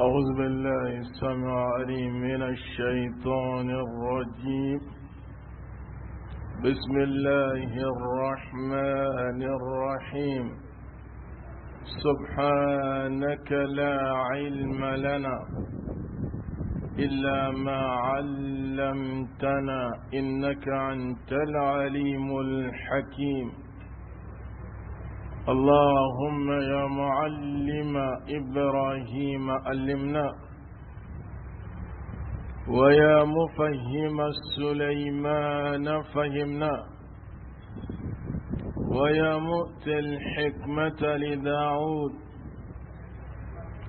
أعوذ بالله السمع العليم من الشيطان الرجيم بسم الله الرحمن الرحيم سبحانك لا علم لنا إلا ما علمتنا إنك أنت العليم الحكيم اللهم يا معلم إبراهيم علمنا ويا مفهم سليمان فهمنا ويا مؤت الحكمة لداود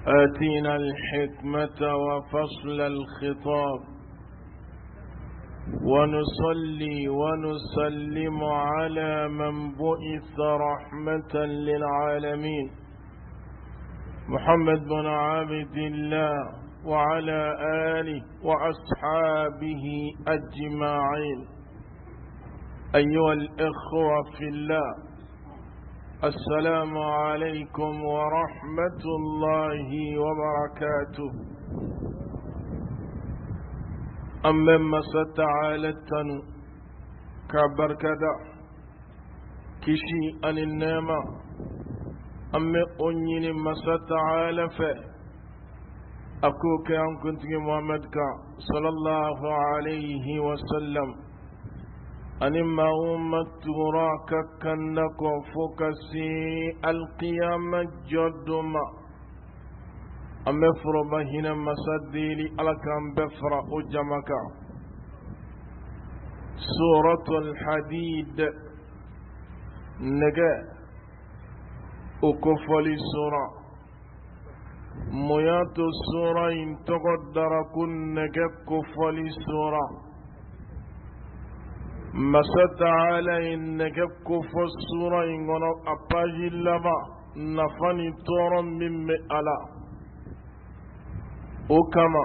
آتينا الحكمة وفصل الخطاب ونصلي ونسلم على من بعث رحمة للعالمين محمد بن عبد الله وعلى آله وأصحابه أجمعين أيها الإخوة في الله السلام عليكم ورحمة الله وبركاته أمما ستعالتن كبر كدا كشي أن النام أم أنين ما ستعالف أكوك أن كنت محمد صلى الله عليه وسلم أنما أمت راك كنك فكسي القيامة جدما an bɛ foroba hinɛ masa deli ala k'an bɛɛ fara o jama kan suratu alhadid nɛgɛ o kofɔli sura mun y'a to sura in tɔgɔ dara ko nɛgɛ kofɔli sura masa taala ye nɛgɛ kofɔ sura in kɔnɔ a paji laban nafa ni tɔɔrɔ min bɛ a la وكما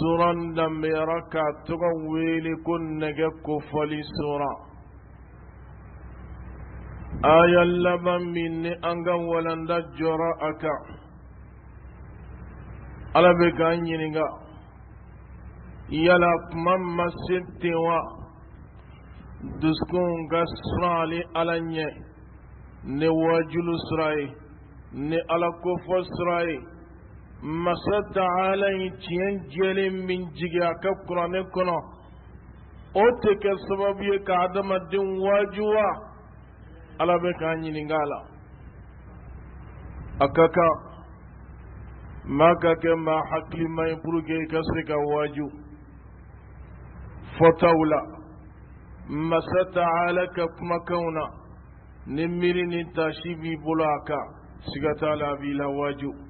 سورا لم يركع تغويل كن فلي سورا آية لبن من أنغا ولن دجرا أكا ألا بكان ينغا يلا كمم ستوا دسكون غسرالي ألنيه ni wajulu sira ye ni ala kofɔ sira masa taala in tiɲɛ jɛlen min jigi a ka kuranɛ kɔnɔ o tɛ kɛ sababu ye ka adamaden waajuwa ala bɛ k'a ɲininka a la a ka kan ma ka kɛ maa hakilima ye pour que i ka se ka waaju fɔtaw la masa taala ka kumakanw na ni miiri ni tasi b'i bolo a kan siga t'a la a b'i lawaaju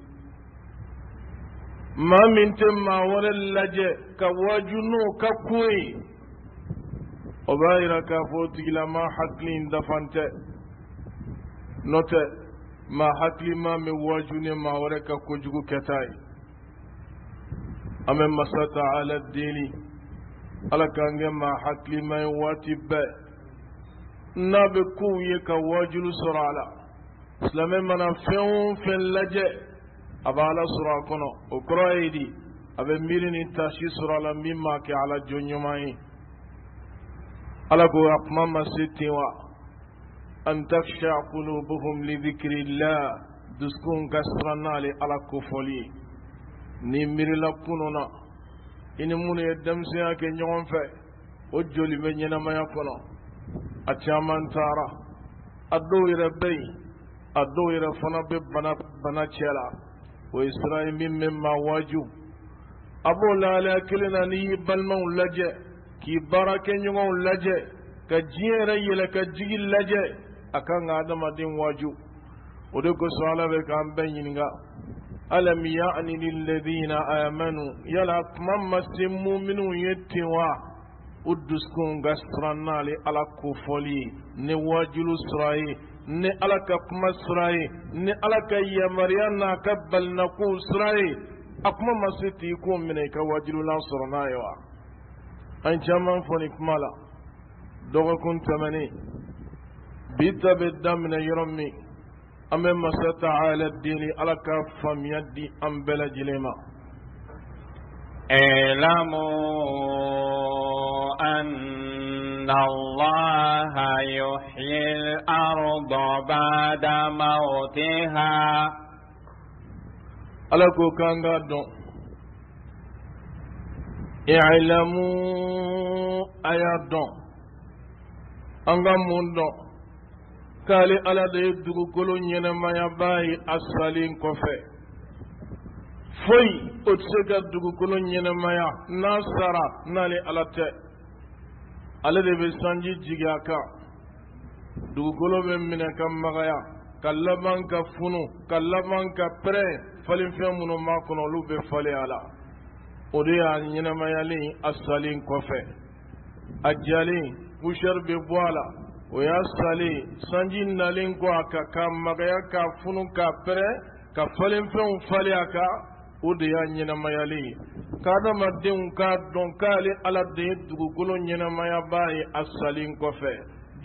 maa min tɛ maa wɛrɛ lajɛ ka waaju n'o ka ko ye o b'a yira k'a fɔ o tigilama hakili in dafan tɛ n'o tɛ maa hakili man bɛ waaju ni maa wɛrɛ ka kojugu kɛta ye an bɛ masa ta ala deli ala k'an kɛ maa hakili man ye waati bɛɛ n'a bɛ kow ye ka waajulu sɔrɔ a la silamɛ mana fɛn o fɛn lajɛ abaala sɔrɔ a kɔnɔ o kɔrɔ ye di ni tasi sɔrɔ la min m'a ala jɔnɲuman ala ko a kuma ma se ten wa an taksha qulubuhum li dhikrillah dusukun ka siran n'ale ala kofɔli ye n'i miirila kunun na i ni minnu ye denmisɛnya kɛ ɲɔgɔn fɛ o joli bɛ ɲɛnamaya kɔnɔ a a dɔw yɛrɛ bɛ yen a dɔw yɛrɛ fana bɛ bana bana cɛ وإسرائيل مما واجو أبو لا لا كلنا ني بالمون لجأ كي بركة نيون لجأ كجي ري لك جي لجأ أكان آدم دين واجو ودكو سؤالا عن بينينغا ألم يعني للذين آمنوا يلا أطمام سمو منو يتوا ودسكون غسرنا لألقو كفولي نواجل إسرائيل ni ala ka kuma sira ye ni ala ka yamariya n'a ka balinakow sira ye a kuma ma se tigi k'o minɛ i ka wajibilan sɔrɔ n'a ye wa an caman fɔ nin kuma la dɔgɔkun tɛmɛnen bi ta bɛ daminɛ yɔrɔ min an bɛ masa taala deli ala ka faamuya di an bɛɛ lajɛlen ma اعلموا أن أن الله يحيي الأرض بعد موتها ألكو كان قد اعلموا أيضا أنغمون كالي ألا ديدو كلو ينما يباي أسالين كفي فوي o tɛ se ka dugukolo ɲɛnɛmaya n'a sara n'ale ale de bɛ sanji jigi a kan dugukolo bɛ minɛ ka magaya ka laban ka funu ka laban ka pɛrɛ falenfɛn minnu b'a kɔnɔ olu bɛ falen a la o de y'a ɲɛnamayalen a salen kɔfɛ a jalen busɛri bɛ bɔ a la o y'a salen sanji nalen kɔ a kan ka magaya ka funu ka pɛrɛn ka falenfɛnw falen a kan o de y'a ɲɛnamayali ye k'adamadenw k'a dɔn k'ale ala de ye dugukolo ɲɛnamayaba ye a salen kɔfɛ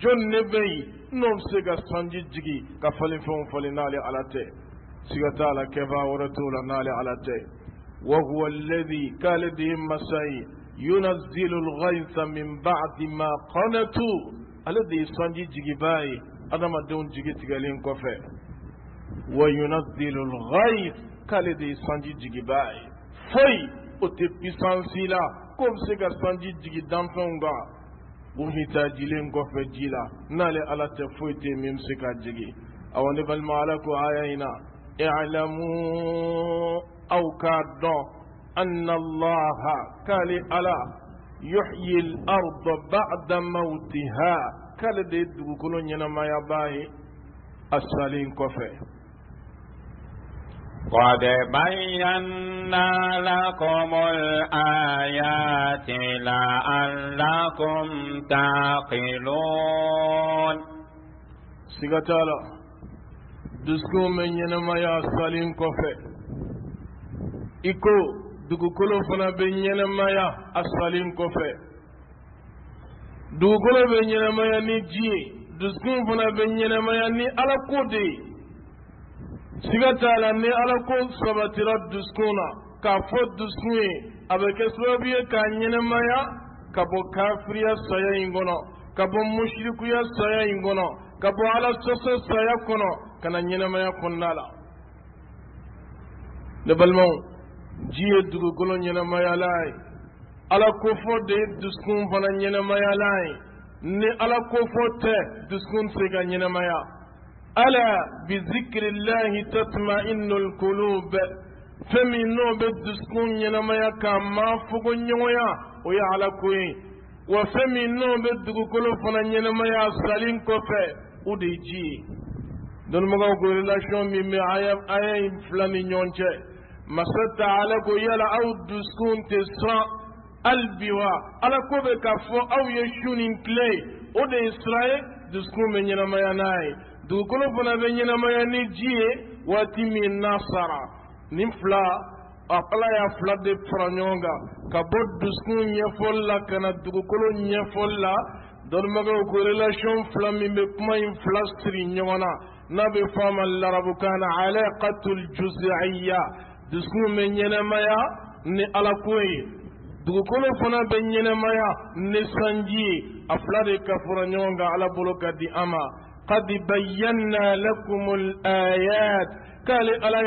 jɔnni ne bɛ yen n'o bɛ se ka sanji jigi ka falenfɛnw falen n'ale ala tɛ siga t'a la kɛbaa wɛrɛ t'o la n'ale ala tɛ wahuwa lɛbi k'ale de ye masa ye yunazzilu lghaisa min ba'di ma qanatu ale de ye sanji jigibaa ye adamadenw jigi tigɛlen kɔfɛ wa yunazzilu lghais k'ale de sanji jigi baa ye foyi o tɛ pisansi la k'o bɛ se ka sanji jigi danfɛnw kan u hitajilen kɔfɛ ji la n'ale ala tɛ foyi tɛ min bɛ se ka jigi awɔ ne balima ala ko aya in na i'lamu aw k'a dɔn anna allaha k'ale ala yuhyi al-arda ba'da mawtiha k'ale de ye dugukolo ɲɛnamayabaa ye a salen kɔfɛ قد بينا لكم الآيات لعلكم تعقلون سيغتالا دسكو من ينما يا سالين كوفي إكو dugukolo fana bɛ ɲɛnɛmaya a salen kɔfɛ dugukolo bɛ ɲɛnɛmaya ni ji ye dusukun fana bɛ ɲɛnɛmaya ni ala ko siga t'a la ni ala ko sabatira dusukun na k'a fɔ dusukun ye a bɛ kɛ sababu ye k'a ɲɛnɛmaya ka bɔ kafiriya saya in kɔnɔ ka bɔ musirikuya saya in kɔnɔ ka bɔ ala sɔsɔ saya kɔnɔ ka na ɲɛnɛmaya kɔnɔna la ne balimaw ji ye dugukolo ɲɛnɛmayala ye ala kofɔ de ye dusukun fana ɲɛnɛmayala ye ni ala kofɔ tɛ dusukun tɛ se ka ɲɛnɛmaya ألا بذكر الله تطمئن القلوب فمن نوب الدسكون ينما يكا ما فقن يويا ويعلى كوي وفمن نوب الدقل فنا ينما يا سالين كوفي وديجي دون مغاو قول الله شومي مي عيب عيب فلاني نيونجي مسات على يلا أو الدسكون تسرع albiwa ala ko bɛ k'a fɔ aw ye su nin tile o de ye sira ye dusukun bɛ ɲɛnamaya n'a ye dugukolo fana bɛ ɲɛnamaya ni ji ye waati min n'a sara ni fila ala y'a fila de fara ɲɔgɔn kan ka bɔ dusukun ɲɛfɔli la ka na dugukolo ɲɛfɔli la dɔnnibagaw ko relation fila min bɛ kuma in fila siri ɲɔgɔn na n'a bɛ fɔ a ma larabukan na alaqatul juzaiya dusukun bɛ ɲɛnamaya ni ala ko ye dugukolo fana bɛ ɲɛnamaya ni sanji ye a fila de ka fara ɲɔgɔn kan ala bolo ka di an ma قد بينا لكم الآيات قال ألا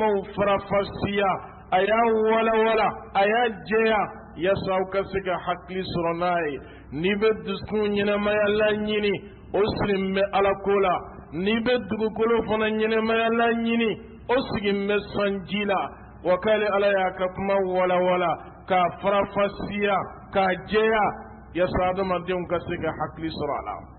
موفر فرفسيا أيا ولا ولا أيا جيا يساوك سكا حقلي سرناي نبد دسكون ينما يلا نيني أسلم على كولا نبد دكولو فنا ينما يلا نيني أسلم سنجيلا وقال ألا يعكبكم ولا ولا كفرفسيا كجيا يساعد مدين حق حقلي سرنا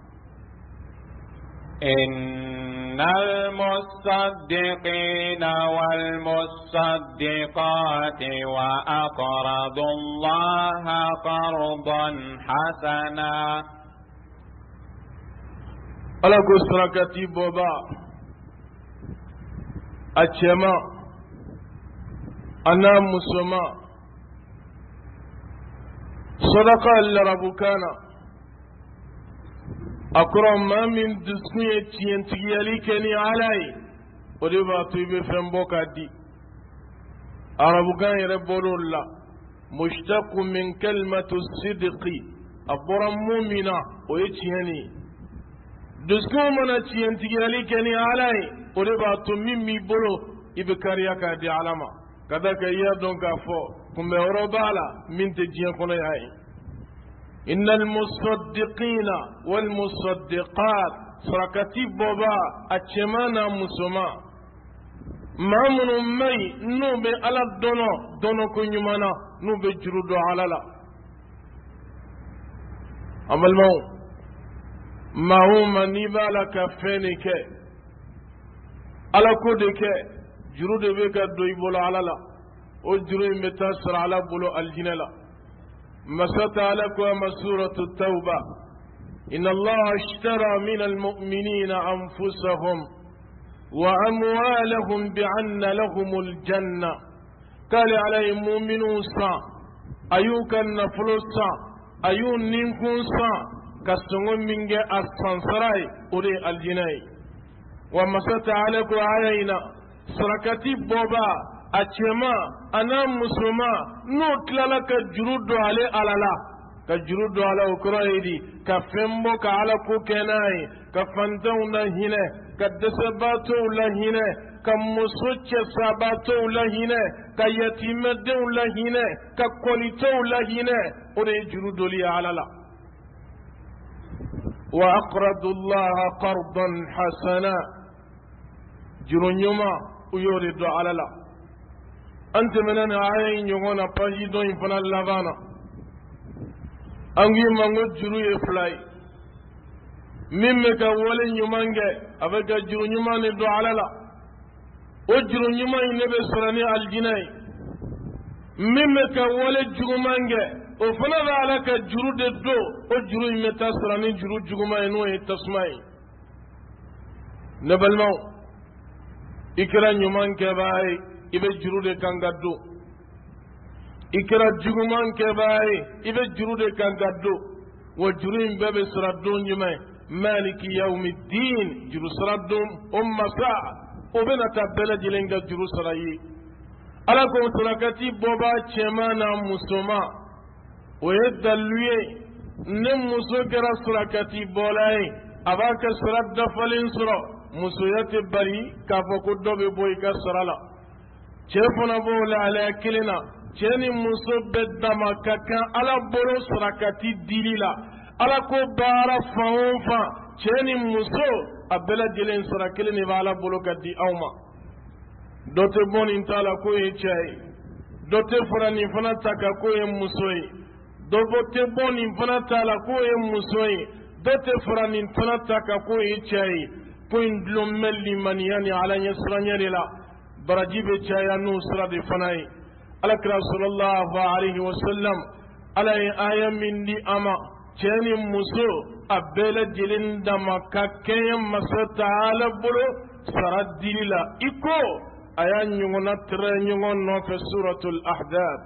إن المصدقين والمصدقات وأقرضوا الله قرضا حسنا ألا ألقوا كتيب بابا أتشما أنا مسلمان صدق اللي ربكانا a kɔrɔ maa min dusukun ye tiɲɛtigiyali kɛ ni ala ye o de b'a to i bɛ fɛn bɔ k'a di arabukan yɛrɛ bɔr'o la mushtaku min kalimatu sidiki a bɔra mun min na o ye tiɲɛ de ye dusukun mana tiɲɛtigiyali kɛ ni ala ye o de b'a to min b'i bolo i bɛ kariya k'a di ala ma ka da kan i y'a dɔn k'a fɔ kunbɛyɔrɔ b'a la min tɛ diɲɛ kɔnɔ y'a ye إن المصدقين والمصدقات سركتي بابا أتشمانا مسما من مي نوب على الدنو دنو كنيمانا نوب جرود على لا أما المو ما هو من يبالك فينك على كودك جرود بك دويبول على لا وجرود متاسر على بلو الجنة ما لك وما التوبة إن الله اشترى من المؤمنين أنفسهم وأموالهم بأن لهم الجنة قال عليهم مؤمنون سا أيوك النفل سا أيون ننكون سا كستنون منك السنسراي أولي الجنائي وما لك علينا سركتي بوبا اچھما انا مسلمہ نو تلالا کا جرود دوالے علالا کا جرود دوالا اکرائی دی کا فیمبو کا علا کو کہنا ہے کا فندہ اللہ کا دسباتو اللہ کا مسوچ ساباتو اللہ کا یتیمت دے اللہ کا کولیتو اللہ ہینے اور یہ جرود دولی علالا وَأَقْرَدُ اللَّهَ قَرْضًا حَسَنًا جرون یوما دو علالا an tɛmɛna ni aya in ɲɔgɔn na paji dɔ in fana laban na an k'i ma ko juru ye fila ye min bɛ ka wale ɲuman kɛ a bɛ ka juru ɲuman de don ala la o juru ɲuman in ne bɛ sɔrɔ ni alijinɛ ye min bɛ ka wale juguman kɛ o fana bɛ ala ka juru de don o juru in bɛ taa sɔrɔ ni juru juguman ye n'o ye tasuma ye ne balimaw i kɛra ɲuman kɛbaa ye i bɛ juru de kan ka don i kɛra juguman kɛbaa ye i bɛ juru de kan ka don wa juru in bɛɛ bɛ sara don jumɛn maliki yawmi diin juru sara don o masa o bɛna taa bɛɛ lajɛlen ka juru sara ye ala ko sarakati bɔbaa cɛman n'a musoman o ye dalilu ye ne muso kɛra sarakati bɔla ye a b'a ka sara dafalen sɔrɔ musoya tɛ bari k'a fɔ ko dɔ bɛ bɔ i ka sara la cɛɛ fana b'o lahalaya kelen na cɛɛ ni muso bɛɛ dama ka kan ala bolo sarakati dili la ala ko baara fan o fan cɛɛ ni muso a bɛɛ lajɛlen sara kelen de bɛ ala bolo ka di aw ma dɔ tɛ bɔ nin ta la k'o ye cɛ ye dɔ tɛ fara nin fana ta kan k'o ye muso ye dɔ tɛ bɔ nin fana ta la k'o ye muso ye dɔ tɛ fara nin fana ta kan k'o ye cɛ ye ko in dulon bɛ limaniya ni ala ɲɛsiranya de la baraji bɛ caya n'o sira de fana ye alakira sallallahu alaihi wa sallam ala ye aya min di an ma cɛ ni muso a bɛɛ lajɛlen dama ka kɛɲɛ masa taala bolo sara dili la i ko a y'a ɲɔgɔnna tɛrɛ ɲɔgɔn nɔfɛ suratul ahdab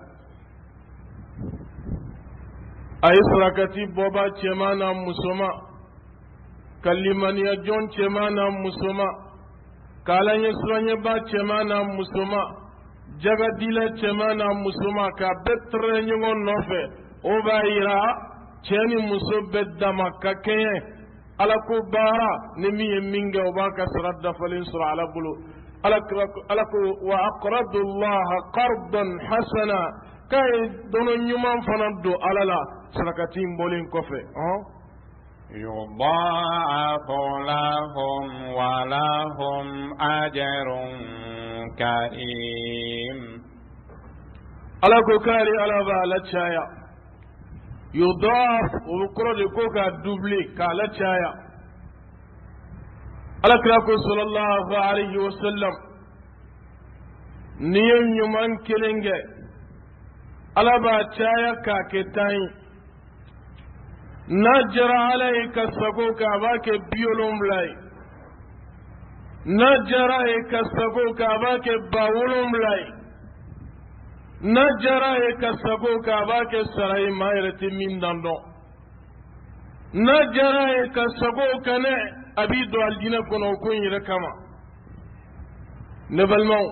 a ye sarakati bɔba cɛman na musoma ka limaniya jɔn cɛman na musoma k'ala ɲɛ ba cɛman n'a musoman jagadila cɛman n'a musoman k'a bɛɛ tɛrɛ ɲɔgɔn nɔfɛ o b'a yira cɛ ni muso bɛɛ dama ka kɛɲɛ ala ko baara ni min ye min kɛ o b'a ka sara dafalen sɔrɔ ala bolo ala ko wa aqradu llaha qardan hasana k'a ye dɔnɔ ɲuman fana don ala la sarakati in bɔlen kɔfɛ ɔn يضاعف لهم ولهم أجر كريم على كوكاري على بالتشايا يضاعف وكرد كوكا دوبلي كالتشايا على كراكو صلى الله عليه وسلم نيم يمان كيلينجي على بالتشايا كاكتاين n'a najara ala ka sago kan a b'a kɛ bi wolonwula ye najara ye ka sago kan a b'a kɛ ba wolonwula ye najara ye ka sago kan a b'a kɛ sara ye maa yɛrɛ tɛ min dan dɔn n'a najara ye ka sago kan dɛ a b'i don alijinɛ kɔnɔ o ko in yɛrɛ kama ne balimaw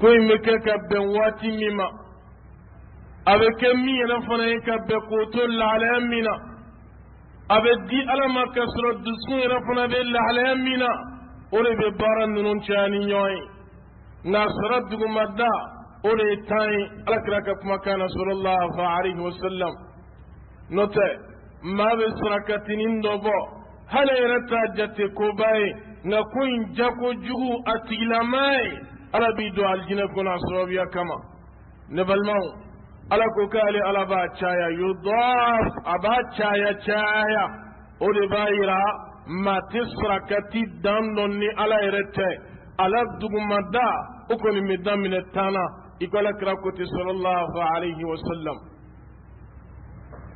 ko in bɛ kɛ ka bɛn waati min ma a bɛ kɛ min yɛrɛ fana ye ka bɛn k'o to lahalaya min na a bɛ di ala ka sɔrɔ dusukun yɛrɛ fana bɛ lahalaya min o de bɛ baara ninnu caya ni ɲɔgɔn ye nka sɔrɔ dugumada o de ye tan ye alakira ka kumakan na sɔrɔlahu alayhi wa sallam n'o tɛ maa bɛ sarakatinin dɔ bɔ hali yɛrɛ t'a jate koba ye nka ko in ja kojugu a tigilamaa ye ala b'i don alijinɛ kɔnɔ a sababuya kama ne balimaw ala ko k'ale ala b'a caya yudaf a b'a caya caya o de b'a yira maa tɛ sarakati dan dɔ ni ala yɛrɛ tɛ ala dugumada o kɔni bɛ daminɛ tan na i ko ala alayhi wa sallam.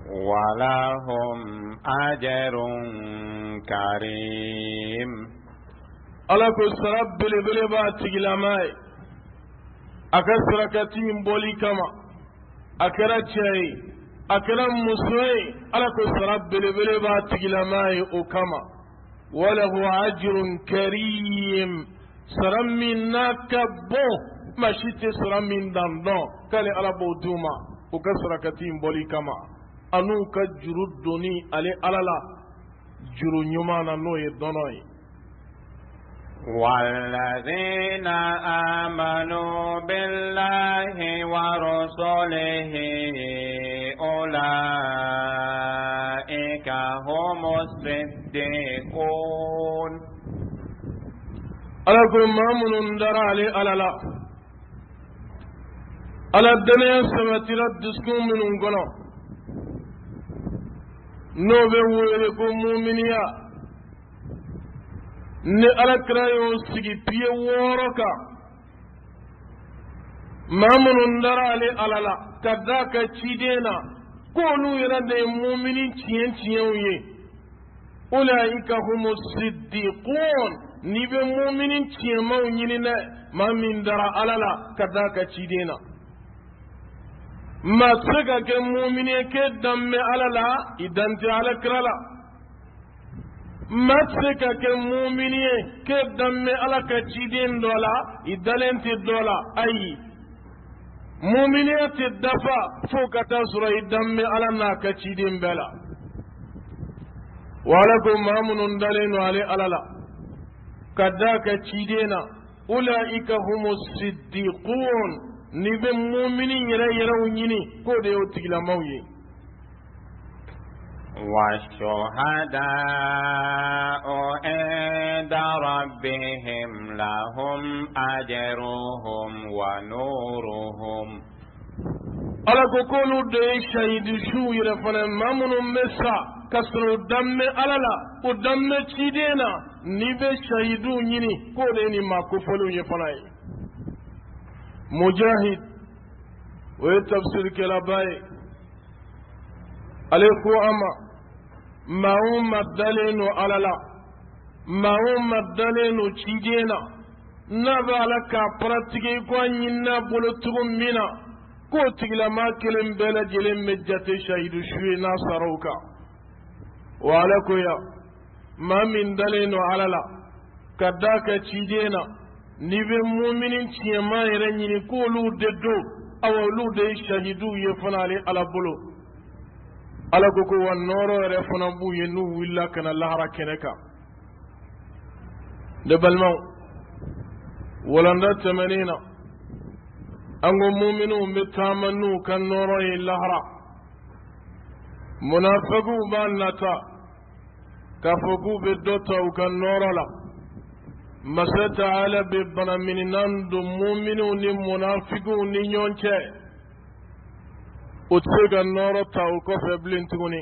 ولهم أجر كريم ألا كسرب بلبلبات جلماي أكسركتين بولي كما akɛra cɛ ye a kɛra muso ye ala ko sara belebele b'a tigilama ye o kama walahu ajrun karim sara min n'a ka bon maa si tɛ sara min dan dɔn k'ale ala b'o d'u ma u ka sarakati in bɔli kama an'u ka juru donni ale ala la juru ɲuman na n'o ye dɔnɔ ye والذين آمنوا بالله ورسله أولئك هم الصديقون ألكم مامن درالي أللا ألا الدنيا سمتلت دسكم من قنا نوبة ويلكم مؤمنيا ni alakira y'o sigi piye wɔɔrɔ kan maa minnu dara ale ala la ka da ka ciden na k'olu yɛrɛ de ye mumini tiɲɛ tiɲɛw ye ulaika humu siddiqun n'i bɛ mumini tiɲɛmaw ɲini dɛ maa min dara ala la ka da ka ciden na maa tɛ se ka kɛ mumini ye k'e dan bɛ ala la i dan tɛ alakira la. مسك كمؤمنين كيف دم على كتشيدين دولا يدلين تدولا أي مؤمنين تدفع فوق تسرى يدم على نا كتشيدين بلا ولكم مامن دلين علي على لا كدا كتشيدين أولئك هم الصديقون نبي مؤمنين يرى يرى ونيني كودي وتقلا مويه والشهداء عند ربهم لهم أجرهم ونورهم ala ko k'olu de ye sayidisiw yɛrɛ fana ye maa minnu bɛ sa ka sɔrɔ u daminɛ ala la u daminɛ ciden na n'i bɛ sayidiw ɲini k'o de ye nin maa kofɔlenw ye fana ye mujahid o ye tafsirikɛlaba ye ale ko an ma mawu maddalenu alala mawu maddalenu cingena n'a bɛ ala k'a paratigi ko a ɲini n'a bolo cogo min na k'o tigilama kelen bɛɛ lajɛlen bɛ jate shahidu su ye n'a sara o kan wa ala ko ya maa min dalen ala la ka da ka ciden na n'i bɛ tiɲɛma yɛrɛ ɲini k'olu de awa olu de ye shahiduw ye ale ala bolo ala ko ko wa nɔɔrɔ yɛrɛ fana b'u ye n'u wulila ka na lahara kɛnɛ kan ne balimaw walanda tɛmɛnen na an ko muminw bɛ taama n'u ka nɔɔrɔ ye lahara munafigiw b'a nata k'a fɔ k'u bɛ dɔ ta u ka nɔɔrɔ la masa taala bɛ bana mininan don muminw ni munafigiw ni ɲɔgɔn cɛ o tɛ se ka nɔrɔ ta o kɔfɛ bilen tuguni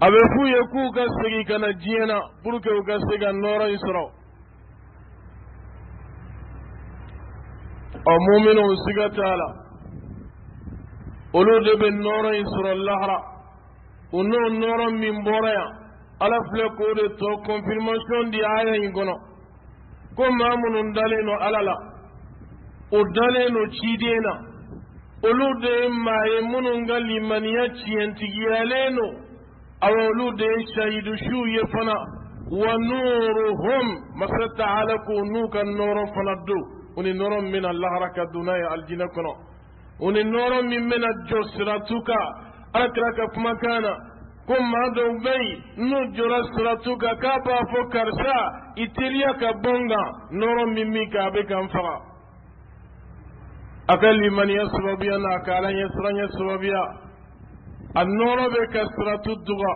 a bɛ f'u ye k'u ka segin ka na diɲɛ na puruke u ka se ka nɔrɔ in sɔrɔ ɔ muminw siga t'a la olu de bɛ nɔrɔ in sɔrɔ lahara u n'o nɔrɔ min bɔra yan ala filɛ k'o de tɔ confirmation di aya in kɔnɔ ko maa minnu dalen don ala la o dalen don ciden na olu de ye maa ye minnu ka limaniya tiɲɛtigiyalen don awa olu de ye shahidusiw ye fana wa nuruhum masa taala ko n'u ka nɔrɔ fana don u ni nɔrɔ min bɛna lahara ka don n'a ye alijinɛ kɔnɔ u ni nɔrɔ min bɛna jɔ siratu kan alakira ka kumakan na ko maa dɔw bɛ yen n'u jɔra siratu kan k'a b'a fɔ karisa i teliya ka bɔ n kan nɔrɔ min b'i kan a bɛ ka n faga. aka limaniya sababuya n'a ka ala ɲɛ siranɲɛ sababuya a nɔrɔ bɛ ka siratu duga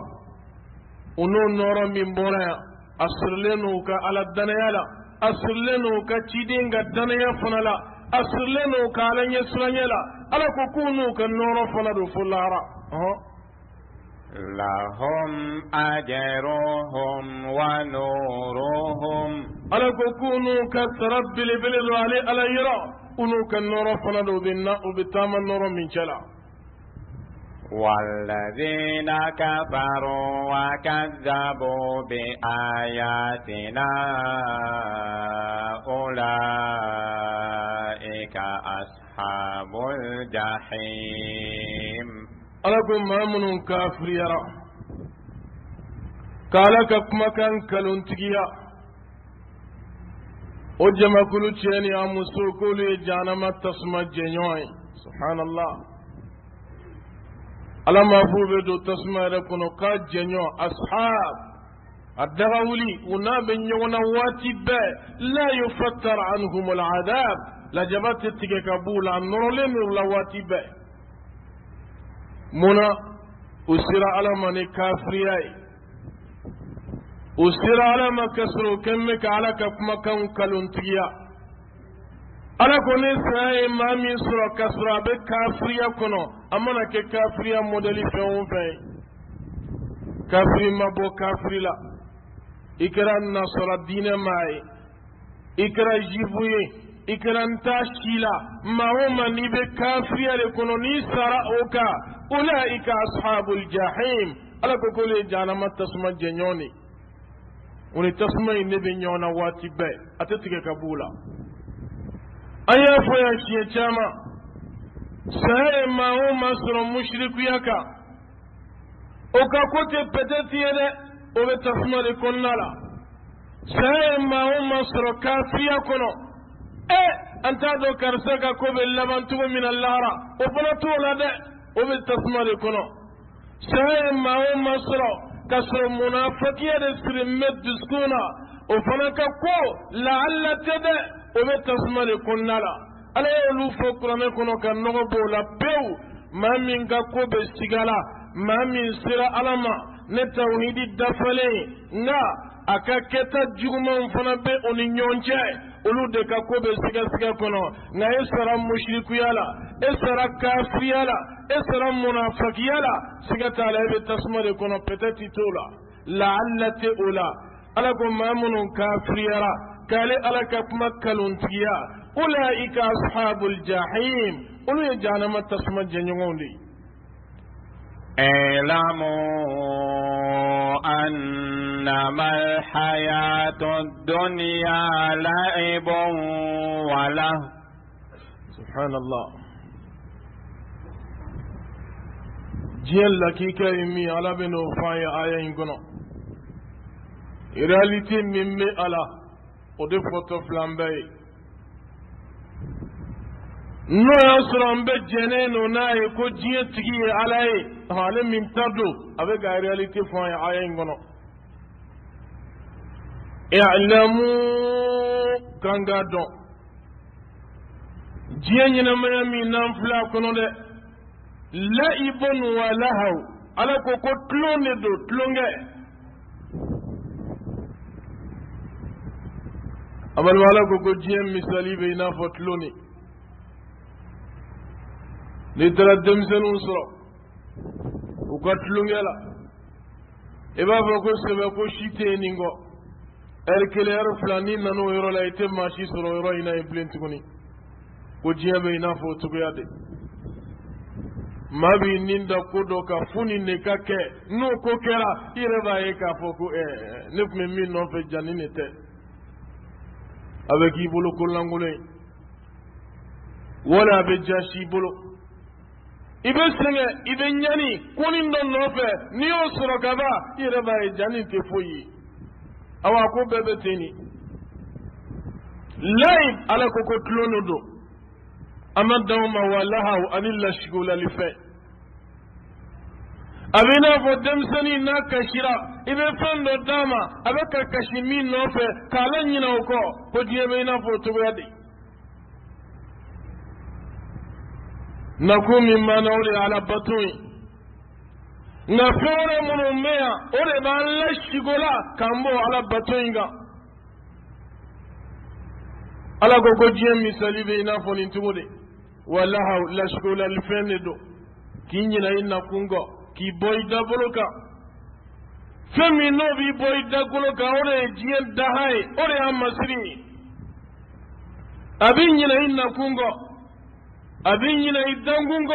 u n'o nɔrɔ min bɔra yan a sirilen n'u ka ala danaya la a sirilen n'u ka ciden ka danaya fana la a sirilen n'u ka ala ɲɛ siranɲɛ la ala ko k'u n'u ka nɔrɔ fana don fo lahara ɔhɔn لهم أجرهم ونورهم ألا كونوا كسر بلبل علي ألا يرى ulu kan noro fana do dinna ubitama noro min cala والذين كفروا وكذبوا بآياتنا أولئك أصحاب الجحيم ألكم مامن كافر يرى قالك كما كان كلون تجيا o jamakulu cɛ ni a muso k'olu ye jahanama tasuma jɛɲɔgɔn ye subhanallah ala ma f'u bɛ don tasuma yɛrɛ kɔnɔ k'a jɛɲɔgɔn ashab a daga wuli u n'a bɛ ɲɔgɔn na waati bɛɛ la yufattar anhum al'adab lajaba tɛ tigɛ ka b'u la a nɔrɔlen bɛ u la waati bɛɛ mun u sera ala ma ni kafiriya ye usirala makasro kemme ka ala ka kumakan kalontigiya ala ko ni saya ye maa min sɔrɔ k'a sɔrɔ a bɛ kafiriya kɔnɔ a mana kɛ kafiriya mɔdɛli fɛn o fɛn ye kafiri ma bɔ kafiri la i kɛra nasɔra diinɛ maa ye i kɛra zibu ye i kɛra n t'a si la maa o maa n'i bɛ kafiriya de kɔnɔ n'i sara o kan ulaika ashabul jahim ala ko k'olu ye jahanama tasuma jɛɲɔgɔn de ye o ni tasuma in ne bɛ ɲɔgɔn na waati bɛɛ a tɛ tigɛ ka b'u la an y'a fɔ yan siɲɛ caman saya ye maa o maa sɔrɔ musirikuya kan o ka ko tɛ pɛtɛti ye dɛ o bɛ tasuma de kɔnɔna la saya ye maa o maa sɔrɔ kafiriya kɔnɔ ɛ an t'a dɔn karisa ka ko bɛ laban cogo min na lahara o fana t'o la dɛ o bɛ tasuma de kɔnɔ saya ye maa o maa sɔrɔ ka sɔrɔ munafikiya de sirilen bɛ dusukun na o fana ka ko lahala tɛ dɛ o bɛ tasuma de kɔnɔna la ala y'olu fɔ kuranɛ kɔnɔ ka nɔgɔ b'o la pewu maa min ka ko bɛ sigi a la maa min sera ala ma ne tawhidi dafalen nka a ka kɛta jugumanw fana bɛ o ni ɲɔgɔn cɛ olu de ka ko bɛ sɛgɛsɛgɛ kɔnɔ nka e sara musirikuya la e sara kafiriya la e sara munafakiya la siga t'a la e bɛ tasuma de kɔnɔ t'o la lahala tɛ o la ala ko maa minnu kafiriyara k'ale ala ka kuma kalontigiya ulaika ashabul jahim olu ye jahanama tasuma jɛɲɔgɔnw de ye اعلموا أنما الحياة الدنيا لعب وله سبحان الله jiyan lakika imi alabin ofan ya ayayin gona reality min ala o de foto n'o y'a sɔrɔ n bɛ jɛnnen no n'a ye ko diɲɛ tigi ye ala ye ale min ta don a bɛ ka réalité fɔ an ye aya in kɔnɔ i'lamu kan dɔn diɲɛ ɲɛnamaya min n'an filɛ kɔnɔ dɛ la'ibun wa lahaw ala ko ko tulon de don tulonkɛ a balima ala ko ko diɲɛ misali bɛ i n'a fɔ tulon de n'i taara denmisɛnninw sɔrɔ u ka tulonkɛ la i b'a fɔ ko sɛbɛ ko si tɛ yen nin kɔ ɛri kelen ɛri fila n'i nana o yɔrɔ la i tɛ maa si sɔrɔ yɔrɔ in na yen bilen tuguni ko diɲɛ bɛ i n'a fɔ o cogoya de maa b'i nin da ko dɔ kan fo nin de ka kɛ n'o ko kɛra i yɛrɛ b'a ye k'a fɔ ko ɛɛ ne tun bɛ min nɔfɛ ja nin de tɛ a bɛ k'i bolo ko lankolon ye wala a bɛ ja s'i bolo. i bɛ sɛgɛn i bɛ ɲani koni dɔ nɔfɛ n'i y'o sɔrɔ ka ban i yɛrɛ b'a ye jani tɛ foyi ye awa ko bɛɛ bɛ ten de layi ala ko ko tulon de don an ma d'anw ma wa lahaw ani lasigolali a bɛ n'a fɔ denmisɛnnin n'a kasira i bɛ fɛn dɔ d'a ma a bɛ ka kasi min nɔfɛ k'ale ɲinɛ o kɔ ko diɲɛ bɛ i n'a fɔ o cogoya de nakun min mana o de ye ala bato ye nka fɛn wɛrɛ minnu bɛ yan o de b'an lasiko k'an bɔ ala bato in kan ala ko ko diɲɛ misali bɛ i n'a fɔ nin cogo de walahaw lasikololifɛn de don k'i ɲina i nakun kɔ k'i bɔ i dabolo kan fɛn min n'o b'i bɔ i dakolo kan o de ye diɲɛ daha ye o de y'a masiri ye a b'i ɲina i nakun kɔ. abiñina i dangungo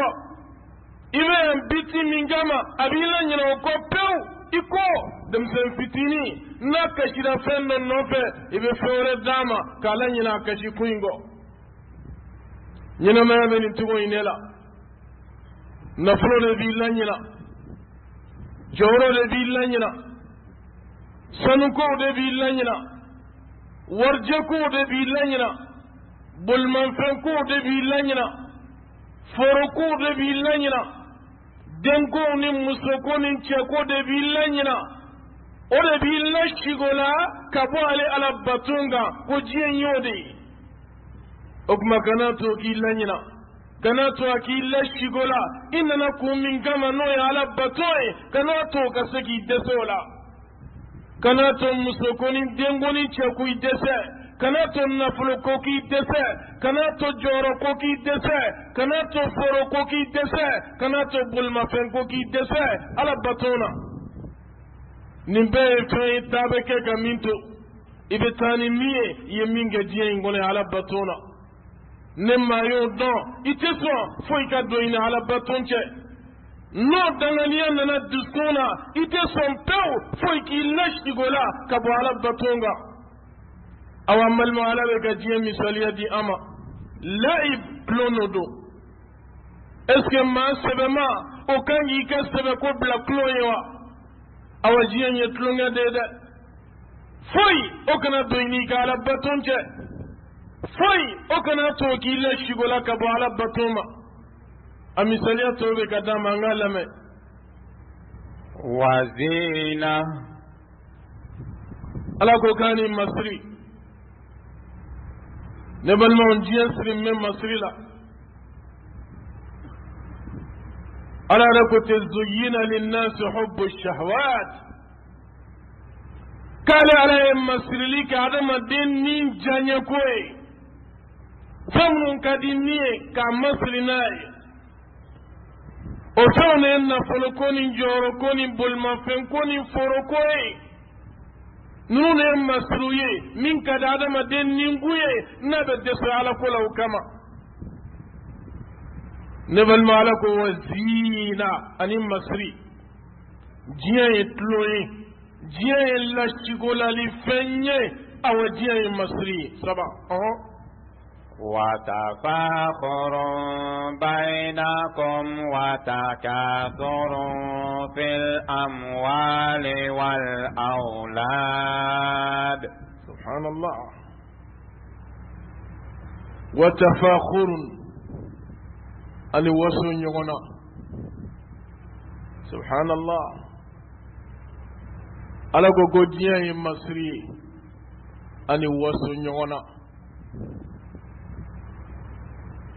imeyan biti min gama abiñina ñina o go pew i ko denmisen fitini na kasira fen non nonfe i ɓe fewre dama kala ñina kasi kuyngo ñina maya menin tigo i nela nafulode bi lañina jowrode bi lañina sanukowde bi lañina warjekuwde bi lañina bolmanfenkuwde bi lañina foroko de b'i laɲina denko ni musoko ni cɛko de b'i laɲina o de b'i lasigo la ka bɔ ale ala baton kan ko diɲɛ y'o de ye o kuma kana to k'i laɲina kana to a k'i lasigo la i nana kun min kama n'o ye ala baton ye kana to ka se k'i dɛsɛ o la kana to musoko ni denko ni cɛko i dɛsɛ kana to nafolo ko k'i dɛsɛ kana to jɔyɔrɔ ko k'i dɛsɛ kana to foro ko k'i dɛsɛ kana to bolimafɛn ko k'i dɛsɛ ala bato na nin bɛɛ ye fɛn ye taa bɛ kɛ ka min to i bɛ taa ni min ye i ye min kɛ diɲɛ in kɔnɔ ala bato na ne maa y'o dɔn i tɛ sɔn foyi ka don i ni ala bato cɛ n'o danganiya nana dusukun na i tɛ sɔn pewu foyi k'i lasigi o la ka bɔ ala baton kan أو أما المعلمة كتير مثالية دي أما لعب بلونودو اسكي ما سبب ما أو كان يكسب كوبلا كلويوا أو جيان يتلونغا ديدا فوي أو كان دويني كالا باتونجا فوي أو كان توكي لشيغولا كبو على باتوما أمثالية توبي كدام أنغالمي وزينة ألا كوكاني مصري ne balimaw diɲɛ siri min bɛ masiri la ala yɛrɛ ko ten zuyina linnasi hubbu shahawat k'ale ala ye masirili kɛ adamaden ni diyaɲɛ ko ye fɛn minnu ka di ni ye k'a masiri n'a ye o fɛnw de ye nafoloko ni jɔyɔrɔko ni bolimafɛnko ni foroko ye. نون يا مسروي من كدا ما دين نينغوي نبد على كل وكما نبل مالك وزينا اني مصري جيه تلوي جيه لاشيغولا لي فني او جيه مصري صباح اهو وتفاخر بينكم وتكاثر في الأموال والأولاد سبحان الله وتفاخر الوسن يغنى سبحان الله ألقى قديا مصري الوسن يغنى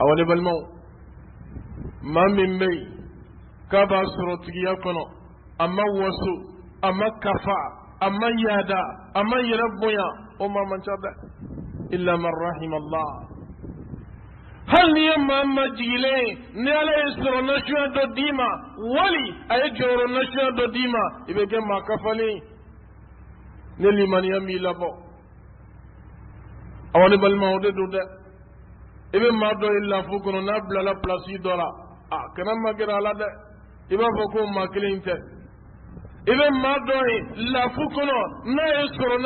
awo ne balimaw maa min bɛ yen k'a b'a sɔrɔ tigiya kɔnɔ a ma waso a ma kafa a ma yaada a ma yɛrɛ bonya o maa man ca dɛ illa man rahimallah hali n'i ye maa ma jigilen ni ala ye sɔrɔ nasuya dɔ d'i ma wali a ye jɔyɔrɔ nasuya dɔ d'i ma i bɛ kɛ maa kafalen ne limaniya m'i labɔ awo ne balimaw o de don dɛ. i bɛ maa dɔ ye lafu kɔnɔ n'a bilala pilasi dɔ la a kana ma gɛrɛ a la dɛ i b'a fɔ ko maa kelen tɛ i bɛ maa dɔ ye lafu kɔnɔ n'a ye sɔrɔ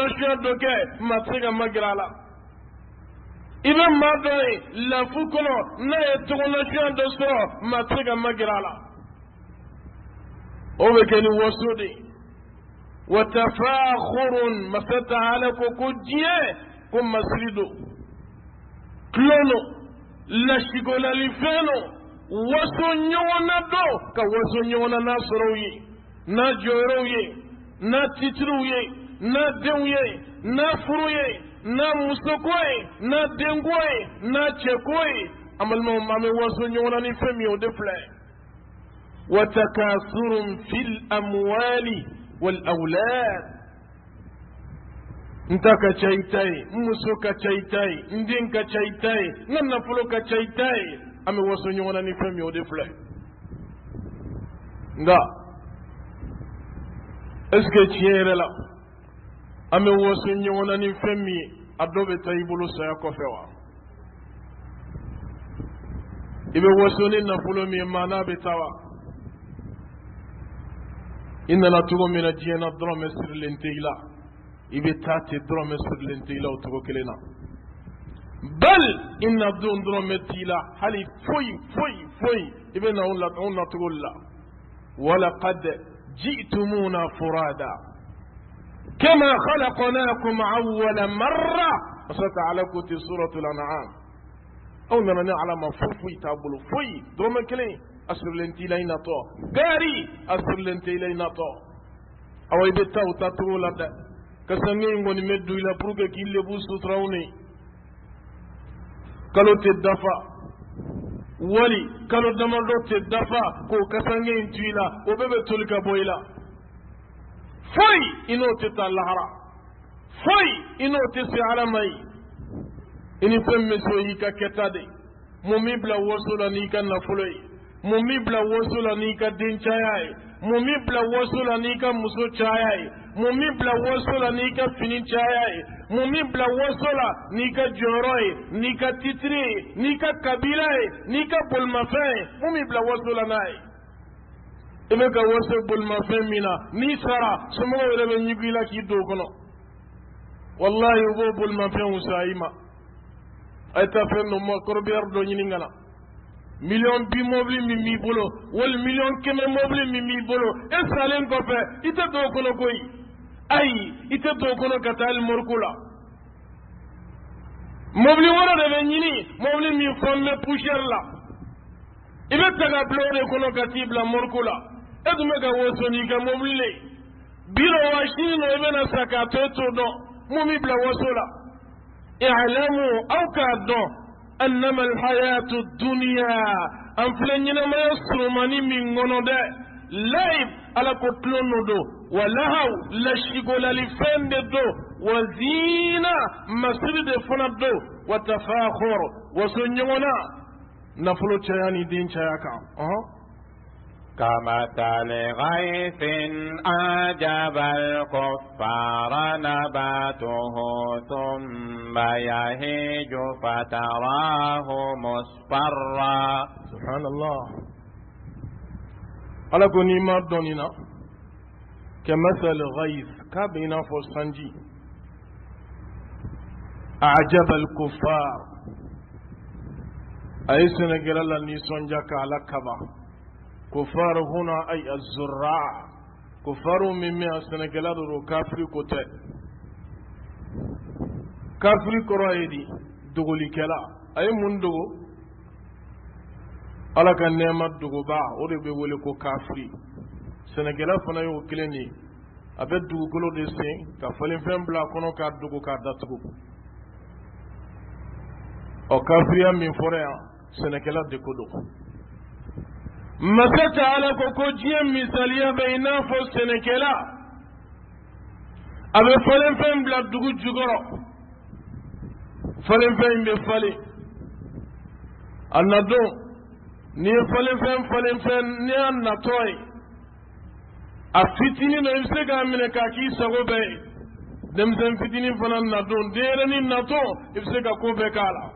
dɔ kɛ maa tɛ se ka ma a la i bɛ maa dɔ ye lafu kɔnɔ n'a ye tɔgɔ dɔ sɔrɔ maa tɛ se ka ma a la o bɛ kɛ ni waso de ye wa tafaakurun masa taala ko ko diɲɛ ko masiri don tulon la sigolalifɛn waso ɲɔgɔnna dɔ ka waso ɲɔgɔnna n'a sɔrɔw ye n'a jɔyɔrɔw ye n'a titiriw ye n'a denw ye n'a furu ye n'a musoko ye n'a denko ye n'a cɛko ye an balimaw an bɛ waso ɲɔgɔnna ni fɛn min ye o de filɛ watakasurun fil amwali wal awlad nta kacha ita ye n muso kacha ita ye n den kacha ita ye n ka nafolo kacha ita ye an bɛ waso ɲɔgɔnna ni fɛn min o de filɛ nga est ce que tiɲɛ yɛrɛ la an bɛ waso ɲɔgɔnna ni fɛn min a dɔ bɛ taa i bolo saya kɔfɛ wa i bɛ waso ni nafolo min ye maa n'a bɛ taa wa i nana cogo min na diɲɛ dɔrɔn mɛ sirilen te i la. يبتاتي درومي سودلين تيلا وتوكو كلينا بل إن دون درومي تيلا حالي فوي فوي فوي إبنا أولا أولا تقول لا ولقد جئتمونا فرادا كما خلقناكم أول مرة أصدت على كوتي سورة الأنعام أو أنا نعلم فوي فوي تابل فوي درومي كلين أسر لنتي لينا طو غاري أسر لنتي لينا طو أو إبتاو تاتو لدى ka sangeyi ngoni medduy la pour que kille bu sutrawne kalo te dafa wali kalo damal ɗo te dafa ko ka sangeyin tuyla o ɓe ɓe toli ka boyla foyi ino tetta lahara foyi ino te se alamayi ini fen meso yi ka kettade mo mi bila wosola ni ka nafolo ye mo mi bila wosola ni ka dencaya ye. mun min bila waso la n'i ka muso caya ye mun min bila waso la n'i ka fini caya ye mun min bila waso la n'i ka jɔyɔrɔ ye n'i ka titiri ye n'i ka kabila ye n'i ka bolimafɛn ye mun min bila waso la n'a ye i bɛ ka waso bolimafɛn min na n'i sara somɔgɔw yɛrɛ bɛ ɲugu i la k'i don o kɔnɔ walahi u b'o bolimafɛnw sa i ma a ye taa fɛn dɔ ma kɔrɔbiyɛri dɔ ɲini ka na miliyɔn bi mobili min b'i bolo wali miliyɔn kɛmɛ mobili min b'i bolo e salen kɔfɛ i tɛ don o kɔnɔ koyi ayi i tɛ don o kɔnɔ ka taa alimoriko la mobili wɛrɛ de bɛ ɲini mobili min fɔnbɛ pusɛri la i bɛ ta ka bila o de kɔnɔ ka t'i bila moriko la e tun bɛ ka woso n'i ka mobili le bi dɔ wa sini nɔ i bɛna sa k'a to e t'o dɔn mun b'i bila woso la i'lamu aw k'a dɔn أنما الحياة الدنيا أن فلنينا ما يسر مني من غنودة لايب على قتلون دو ولهو لشيقو لالفين دو وزينة مسير دفن دو وتفاخر وسنيونا نفلو تشياني دين تشياكا أهو كمثل غيث أعجب الكفار نباته ثم يهيج فتراه مصفرا سبحان الله على كوني ما كمثل غيث كابينا فوسانجي أعجب الكفار أيسنا جلال نيسون جاك على كبار kufar huna ay azurra kufaru min min a sɛnɛkɛla de do kafiri ko tɛ kafiri kɔrɔ ye di dogolikɛla a ye mun dogo ala ka nɛɛma dogoba o de bɛ wele ko kafiri sɛnɛkɛla fana y'o kelen de ye a bɛ dugukolo de sen ka falenfɛn bila a kɔnɔ k'a dogo k'a datugu ɔ kafiriya min fɔra yan sɛnɛkɛla de ko don masa ta ala ko ko diɲɛ misaliya bɛ i n'a fɔ sɛnɛkɛla a bɛ falenfɛn bila dugu jukɔrɔ falenfɛn in bɛ falen a na don n'i ye falenfɛn falenfɛn n'i y'a natɔ ye a fitinin dɔ i bɛ se k'a minɛ k'a k'i sago bɛɛ ye denmisɛn fitinin fana nadon denɲɛrɛnin natɔ i bɛ se ka ko bɛɛ k'a la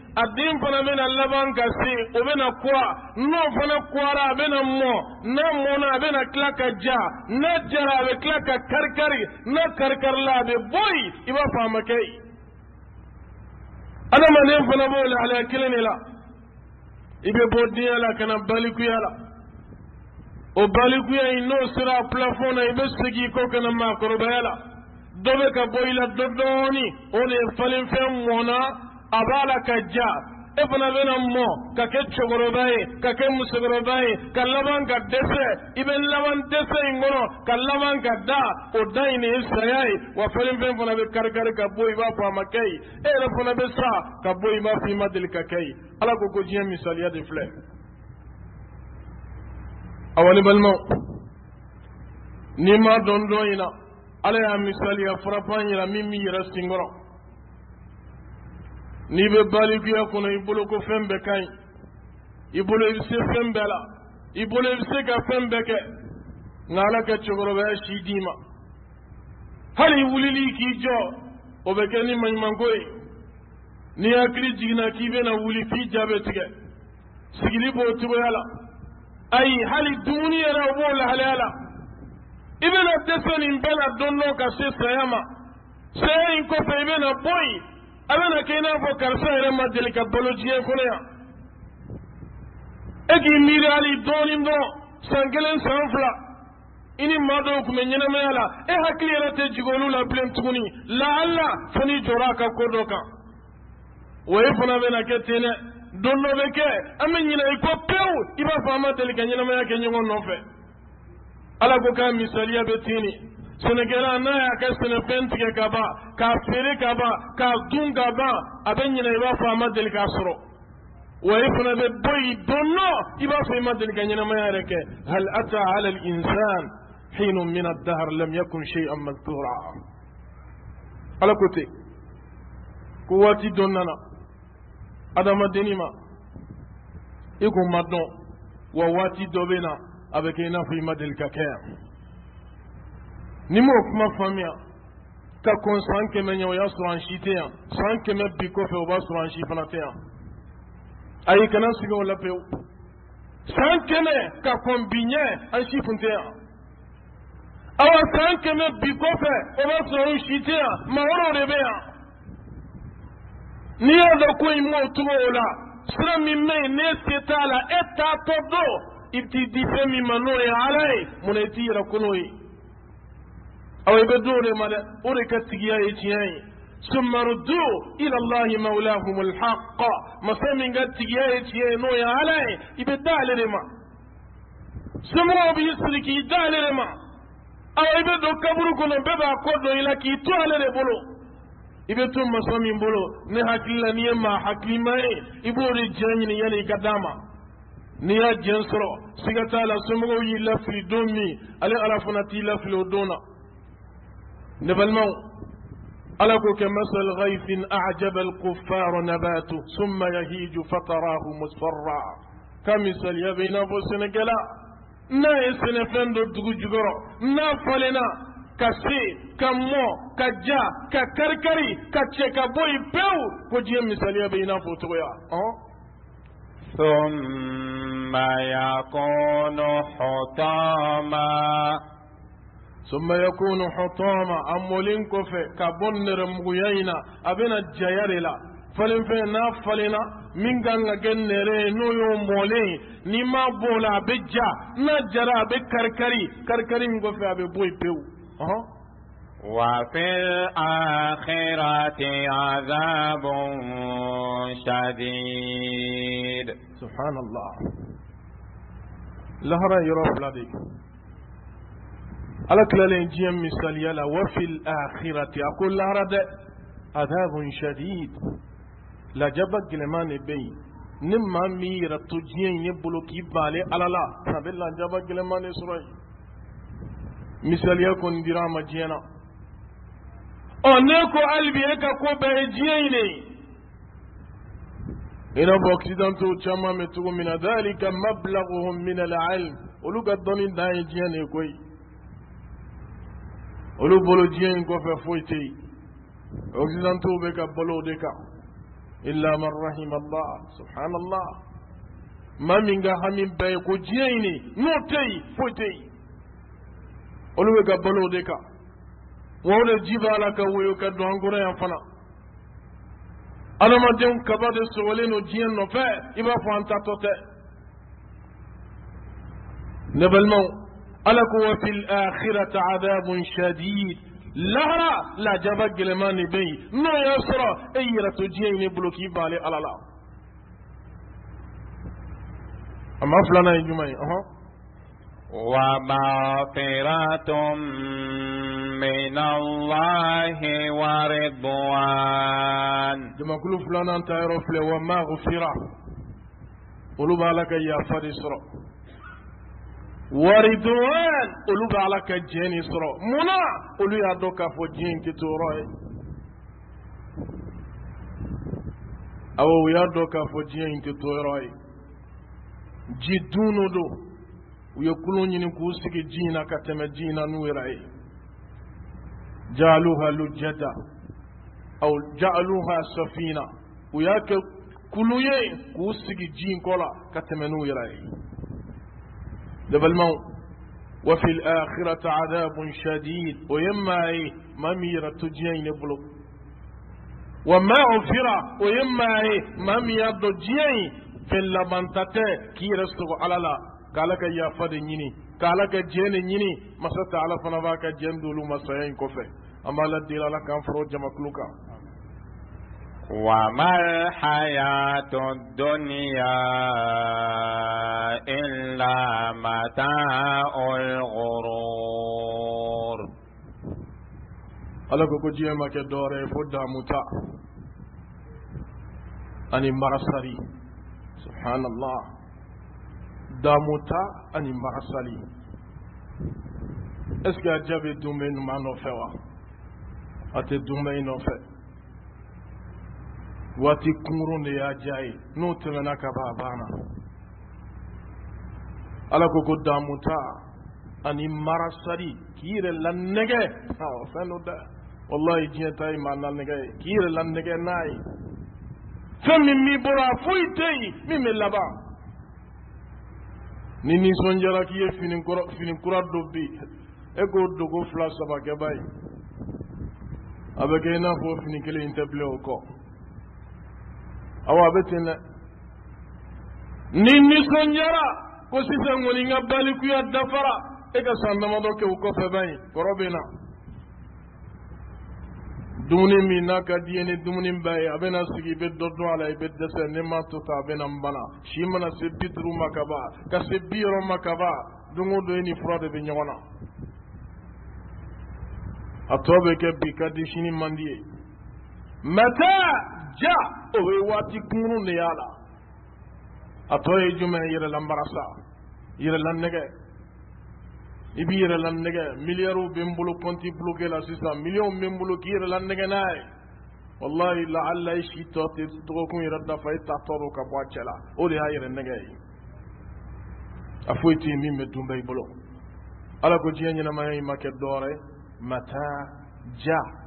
addin fana bɛna laban ka se o bɛna kura n'o fana kurara a bɛna mɔ n'a mɔna a bɛna tila ka ja n'a jara a bɛ tila ka karikari n'a karikarila a bɛ bori i b'a fɔ a ma kɛ yen adamaden fana b'o lahalaya kelen de la i bɛ bɔ diɲɛ la ka na balikuya la o balikuya in n'o sera a plafond na i bɛ segin i kɔ ka na maakɔrɔbaya la dɔ bɛ ka bɔ i la dɔɔnin o de ye falenfɛn mɔna a b'a la ka ja e fana bɛna mɔ ka kɛ cɛkɔrɔba ye ka kɛ musokɔrɔba ye ka laban ka dɛsɛ i bɛ laban dɛsɛ in kɔnɔ ka laban ka da o da in ye saya ye wa fɛnfɛn fana bɛ kari ka bɔ i b'a fɔ a ma kɛ yen e yɛrɛ fana bɛ sa ka bɔ i b'a fɔ i ma deli ka kɛ yen ala ko ko diɲɛ misaliya de filɛ awa ni balimaw n'i m'a dɔn dɔn in na ala y'a misaliya farafan yira min b'i yɛrɛ senkɔrɔ n'i bɛ balikuya kɔnɔ i bolo ko fɛn bɛɛ ka ɲi i bolo i bɛ se fɛn bɛɛ la i bolo i bɛ se ka fɛn bɛɛ kɛ nka ala ka cɛkɔrɔbaya si d'i ma hali i wulili k'i jɔ o bɛ kɛ ni maɲumanko ye n'i hakili jiginna k'i bɛna wuli f'i ja bɛ tigɛ sigili b'o cogoya la ayi hali dumuni yɛrɛ o b'o lahalaya la i bɛna dɛsɛ nin bɛɛ la don dɔ ka se saya ma saya in kɔfɛ i bɛna bɔ yen a bɛna kɛ i n'a fɔ karisa yɛrɛ ma deli ka balo diɲɛ kɔnɔ yan e k'i miiri hali dɔɔnin dɔrɔn san kelen san fila i ni maa dɔw tun bɛ ɲɛnamaya la e hakili yɛrɛ tɛ jigin olu la bilen tuguni lahala fo n'i jɔra a ka ko dɔ kan o ye fana bɛna kɛ ten dɛ don dɔ bɛ kɛ an bɛ ɲinɛ i kɔ pewu i b'a fɔ an ma deli ka ɲɛnamaya kɛ ɲɔgɔn nɔfɛ ala ko k'a misaliya bɛ ten de. senegalana y'a kɛ sɛnɛfɛn tigɛ ka ban k'a feere ka ban k'a dun ka ban a bɛ ɲinɛ i b'a fɔ a ma deli k'a sɔrɔ wa i fana bɛ bɔ yen don dɔ i b'a fɔ i ma deli ka ɲɛnamaya yɛrɛ kɛ hali ata ala insan hinu min dahar lam yakun shay'an mazkura ala ko ten ko waati dɔ nana adamadennin ma i kun ma dɔn wa waati dɔ bɛ na a bɛ kɛ i n'a fɔ i ma deli ka kɛ yan ni m'o kuma faamuya ka kɔn san kɛmɛ ɲɛ o y'a sɔrɔ an si tɛ yan san kɛmɛ bi kɔfɛ o b'a sɔrɔ an si fana tɛ yan ayi kana sigi o la pewu san kɛmɛ ka kɔn bi ɲɛ an si tun tɛ yan awa san kɛmɛ bi kɔfɛ o b'a sɔrɔ u si tɛ yan maa de bɛ yan n'i y'a dɔn ko in m'o cogo o la sira min bɛ yen ne se t'a la e t'a tɔ dɔn i bɛ t'i di fɛn min ma n'o ye ala ye mun na i t'i yɛrɛ ko ye. أو يبدون ملا أركت جيائي ثم ردوا إلى الله مولاهم الحق ما سمين قد تجيائي تيائي نويا علي يبدع لرما سمروا بيسرك يدع لرما أو يبدو كبرو كنا ببا قدو إلا كي تعالي ربولو يبدو ما سمين بولو نحك الله نيما حكي ماي يبوري جانيني يلي قداما نيا جنسرو سيغتالا سمروا يلا في دومي ألي ألافنا تيلا في دونا نبلمو ألكو كمثل غيث أعجب الكفار نباته ثم يهيج فتراه مصفرا كمثل يبين أبو سنجلا نا سنفند دجوجرو نا فلنا كسي كمو كجا ككركري كتشكبوي بيو كجي مثل يبين أبو تغيا ثم يكون حطاما ثم يكون حطاما ام كفي كبنر مغيينا ابن الجيارلا فلن في نافلنا من غنغ جنري نيو مولي نيما بولا بجا نجرا بكركري كركري مغفي أبي بوي بيو أه. وفي الآخرة عذاب شديد سبحان الله لهرا يروح لديك ala tilalen diɲɛ misaliya la wa fil akhirati a ko lahara dɛ adabun shadid lajaba gɛlɛman de bɛ yen ni maa min yɛrɛ to diɲɛ in ye bolo k'i bale ala la a bɛ lajaba gɛlɛman de sɔrɔ yen misaliya kɔni dira a ma diɲɛ na ɔ ne ko hali bi e ka ko bɛɛ ye diɲɛ in de ye i n'a fɔ occidentaux caman bɛ cogo min na dalika mablaghum min al-ilm olu ka dɔnni dan ye diɲɛ de ye koyi olu bolo diɲɛ in kɔfɛ foyi tɛ yen occidentaux bɛ ka balo o de kan illa man rahim allah subhanallah maa min ka hami bɛɛ ye ko diɲɛ in de n'o tɛ yen foyi tɛ yen olu bɛ ka balo o de kan wa o de ji b'a la ka woyo ka don an kɔrɔ yan fana adamadenw kaba de sɔgɔlen don diɲɛ nɔfɛ i b'a fɔ an tatɔ tɛ ne balimaw ألك وفي الآخرة عذاب شديد لا لا جبج لماني بي ما يسرى أي تجيني بلوكي بالي على لا أما فلانا يجمعي أهو ومغفرة من الله ورضوان دما كل فلان انت يرفل ومغفرة قلوب لك يا فرسر ورضوان olu bɛ ala ka diɲɛ nin sɔrɔ munna olu y'a dɔn k'a fɔ diɲɛ in tɛ to yɔrɔ ye awɔ u y'a dɔn k'a fɔ diɲɛ in tɛ to yɔrɔ ye ji dunno don u ye kulon ɲini k'u sigi ji in na ka tɛmɛ ji in na n'u yɛrɛ ye jaaluha lujada aw jaaluha safina u y'a kɛ kulu ye k'u sigi ji in kɔ la ka tɛmɛ n'u yɛrɛ ye دبلمو وفي الآخرة عذاب شديد ويما ايه مميرة جين بلو وما عفرة ويما ايه مميرة جين في اللبنتة كي رسو على لا قالك يا فد نيني قالك جين نيني مسات على فنواك جين دولو مسايين كفه أما لدي لك أنفرو جمكلوكا وما الحياة الدنيا إلا متاع الغرور ألا كوجيما كدوري فدا متاع أني مرسلي سبحان الله دا متاع أني مرسلي اسكا جابي دومين ما نوفوا أتي دومين نوفوا wati kumrunde ya jaayi nu temenaka babana ala ko ko damuta ani mara sadi kiire lannege fenu de wallahi jiye tawi ma lannegeye kiire lannege nayi fen min mi bora foyi teyi min mi laba ni nisonjara kiye finikura finikura dobbi e ko dogo fla saba ke bayi a be ke i na fo fini kele inteble o ko awa a ten dɛ ni nisɔndiyara ko sisan kɔni n ka balikuya dafara e ka san damadɔ kɛ o kɔfɛ ban ye kɔrɔ bɛ na dumuni min n'a ka di ye ni dumuni ba ye a bɛna sigi i bɛ dɔ dun a la i bɛ dɛsɛ ne ma to ta a bɛna n bana si mana se bi duuru ma ka ban ka se bi yɔrɔ ma ka ban don o don e ni fura de bɛ ɲɔgɔn na a tɔ bɛ kɛ bi ka di sini man di ye mɛ taa. ja ohoy waati kunu neyaala a toye jume yire la mbarasa yire la nege i bi yire la nege milliardu bin bulu conti bloqué la sisan million min bulu ki yire la nege naye wallahi laalla i si toti togokun yire dafa i tatoru ka bo a cela o de ya yire nege ye a foyi ti min be dumbe i bolo ala ko jiye ñinamaya i make doore mata ja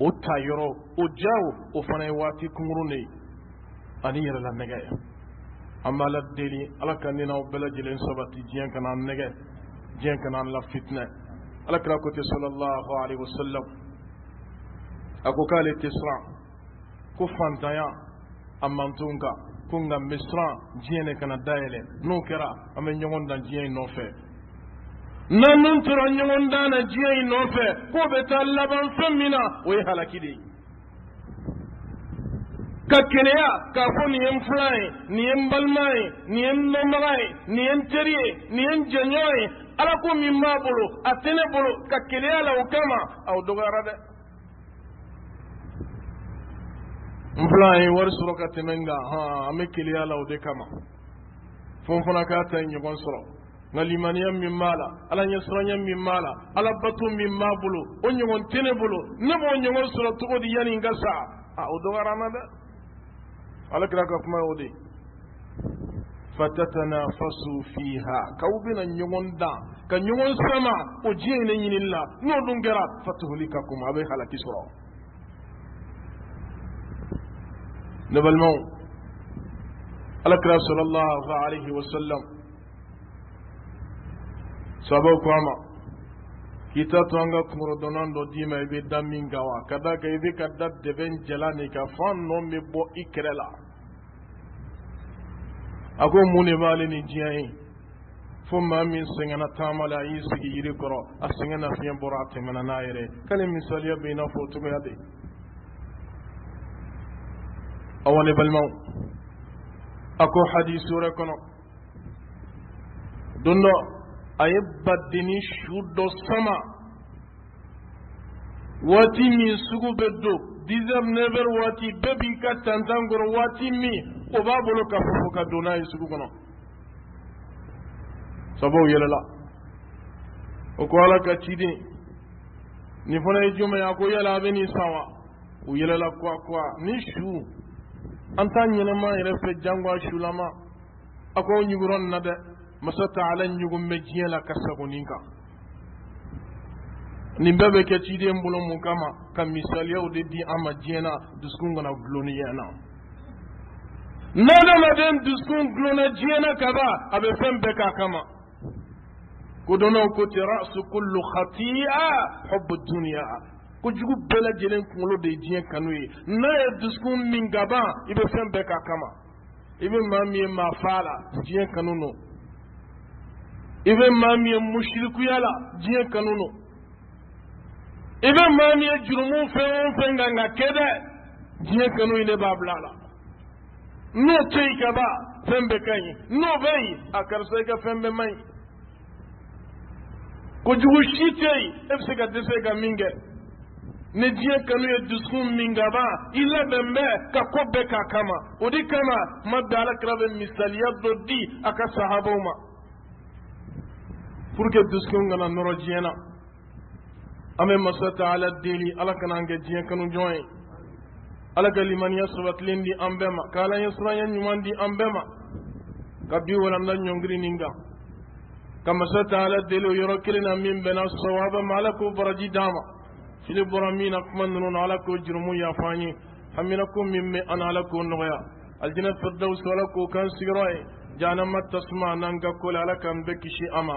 o ta yɔrɔ o jaw o fana ye waati kunkurun de ye ani yɛrɛ la nɛgɛ an b'a la deli ala ka ne n'aw bɛɛ lajɛlen sabati diɲɛ kana an nɛgɛ diɲɛ kana an la fitinɛ ala kira ko te sallallahu alaihi wasallam a ko k'ale tɛ siran ko fantanya a man to kan ko nka n bɛ siran diɲɛ ne kana dayɛlɛ n'o kɛra an bɛ ɲɔgɔn dan diɲɛ in nɔfɛ na nun tora ɲɔgɔn dan na diɲɛ in nɔfɛ k'o bɛ taa laban fɛn min na o ye halaki de ye ka keleya k'a fɔ nin ye n filan ye nin ye n balima ye nin ye n dɔnbaga ye nin ye n teri ye nin ye n jɛɲɔgɔn ye ala ko min b'a bolo a tɛ ne bolo ka keleya la o kama aw dɔgɔyara dɛ n filan ye wari sɔrɔ ka tɛmɛ nka hɔn an bɛ keleya la o de kama fo n fana k'a ta ɲɔgɔn sɔrɔ nka limaniya min b'a la ala ɲɛsiranya min b'a la ala bato min b'a bolo o ɲɔgɔn tɛ ne bolo ne b'o ɲɔgɔn sɔrɔ cogo di yanni n ka sa a o dɔgɔyara n na dɛ ala kira ka kuma y'o de ye fatatanafasu fiha k'aw bɛna ɲɔgɔn dan ka ɲɔgɔn sama o diɲɛ in ne ɲinili la n'o dun kɛra fatuhlikakum a bɛ halaki sɔrɔ ne balimaw ala kira sɔlɔllahu alayhi wa sallam sababu kwama kita to an ka kungorodonan dɔ d'i ma i bɛ da min kan wa ka d'a kan i ka da dɛbɛn jala nin kan f'a nɔ i kɛrɛ a ko mun de b'ale ni diɲɛ ye fo maa min sɛgɛnna taama la y'i sigi yiri kɔrɔ a sɛgɛn na fiɲɛ bɔra a tɛmɛna n'a yɛrɛ ye k'ale misaliya bɛ i n'a fɔ o cogoya de awa ne balimaw a ko hadisi wɛrɛ kɔnɔ don dɔ ayebbadini shudo sama wati mi sugu bɛ don never wati waati bɛɛ b'i ka tantan kɔrɔ waati o b'a bolo ka fofo ka don n'a ye sugu kɔnɔ sabaw yɛlɛla o ko ala ka ciden nin fana ye jumɛn ye a ko yala a bɛ nin san wa u yɛlɛla kuwa ni su an t'a ɲɛnɛma yɛrɛ fɛ jango a sulama na dɛ masa taala ɲugun bɛ diɲɛ la ka sago nin kan nin bɛɛ bɛ kɛ ciden bolo mun kama ka misaliyaw de di an ma diɲɛ na dusukun kana gulonni yɛn na n'adamaden dusukun gulonna diɲɛ na ka ban a bɛ fɛn bɛɛ k'a kama kodɔnnaw ko tɛ rasu kullu khatiya hubbu duniya kojugu bɛɛ lajɛlen kunkolo de ye diɲɛ kanu ye n'a ye dusukun min ka ban i bɛ fɛn bɛɛ k'a kama i bɛ maa min ye maa e faa la diɲɛ kanu don i bɛ maa min ye musirikuya la diɲɛ kanu no i bɛ maa min ye jurumu fɛn o fɛn kan ka kɛ dɛ diɲɛ kanu in de b'a bila a la n'o tɛ yen ka ban fɛn bɛɛ ka ɲi n'o bɛ yen a karisa i ka fɛn bɛɛ man ɲi kojugu si tɛ yen e bɛ se ka dɛsɛ ka min kɛ ni diɲɛ kanu ye dusukun min ka ban i labɛn bɛ ka ko bɛɛ k'a kama o de kama kuma bɛɛ alakira bɛ misaliya dɔ di a ka sahabaw ma. pour que dusukun kana nɔrɔ diɲɛ na an bɛ masa ta ala deli ala kana an kɛ diɲɛ kanu jɔn ye ala ka limaniya sabatilen di an bɛɛ ma ka ala ɲɛ siranya ɲuman di an bɛɛ ma ka bi walanda ɲɔngiri nin kan ka masa ta ala deli o yɔrɔ kelen na min bɛnna sawaba ma ala k'o baraji d'an ma fili bɔra min na kuma ninnu na ala k'o jurumu yafa an ye hamina ko min bɛ an ala k'o nɔgɔya alijinɛ firdawusi ala k'o kan sigiyɔrɔ ye jahanama tasuma n'an ka ko la ala k'an bɛɛ kisi a ma